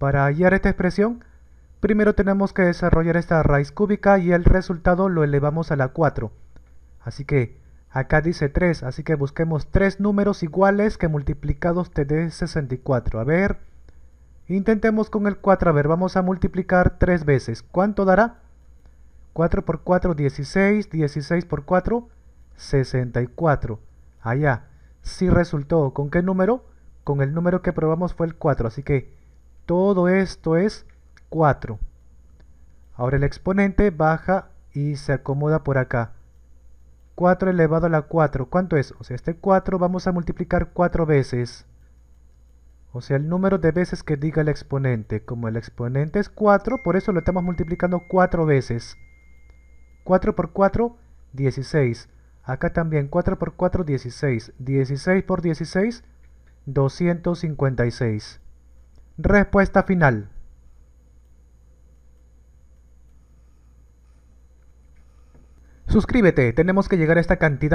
Para hallar esta expresión, primero tenemos que desarrollar esta raíz cúbica y el resultado lo elevamos a la 4. Así que acá dice 3, así que busquemos 3 números iguales que multiplicados te dé 64. A ver, intentemos con el 4, a ver, vamos a multiplicar tres veces. ¿Cuánto dará? 4 por 4, 16, 16 por 4, 64. Allá, sí resultó. ¿Con qué número? Con el número que probamos fue el 4, así que todo esto es 4. Ahora el exponente baja y se acomoda por acá. 4 elevado a la 4, ¿cuánto es? O sea, este 4 vamos a multiplicar 4 veces. O sea, el número de veces que diga el exponente. Como el exponente es 4, por eso lo estamos multiplicando 4 veces. 4 por 4, 16. Acá también 4 por 4, 16. 16 por 16, 256. Respuesta final. Suscríbete, tenemos que llegar a esta cantidad.